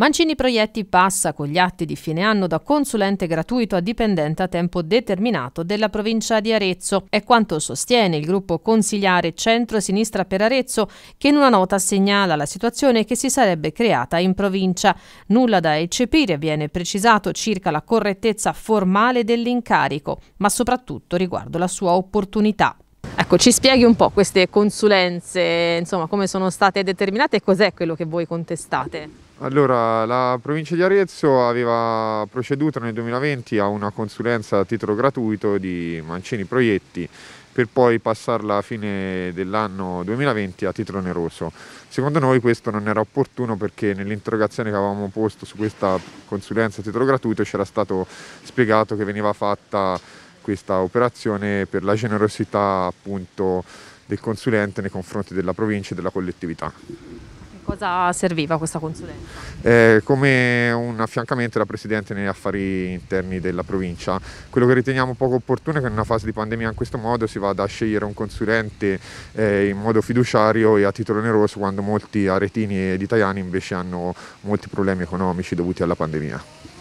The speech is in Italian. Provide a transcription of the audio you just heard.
Mancini Proietti passa con gli atti di fine anno da consulente gratuito a dipendente a tempo determinato della provincia di Arezzo. È quanto sostiene il gruppo consigliare centro-sinistra per Arezzo che in una nota segnala la situazione che si sarebbe creata in provincia. Nulla da eccepire viene precisato circa la correttezza formale dell'incarico, ma soprattutto riguardo la sua opportunità. Ecco, ci spieghi un po' queste consulenze, insomma, come sono state determinate e cos'è quello che voi contestate? Allora, la provincia di Arezzo aveva proceduto nel 2020 a una consulenza a titolo gratuito di Mancini Proietti per poi passarla a fine dell'anno 2020 a titolo oneroso. Secondo noi questo non era opportuno perché nell'interrogazione che avevamo posto su questa consulenza a titolo gratuito c'era stato spiegato che veniva fatta questa operazione per la generosità appunto del consulente nei confronti della provincia e della collettività. E cosa serviva questa consulenza? Eh, come un affiancamento della Presidente negli affari interni della provincia. Quello che riteniamo poco opportuno è che in una fase di pandemia in questo modo si vada a scegliere un consulente eh, in modo fiduciario e a titolo oneroso quando molti aretini ed italiani invece hanno molti problemi economici dovuti alla pandemia.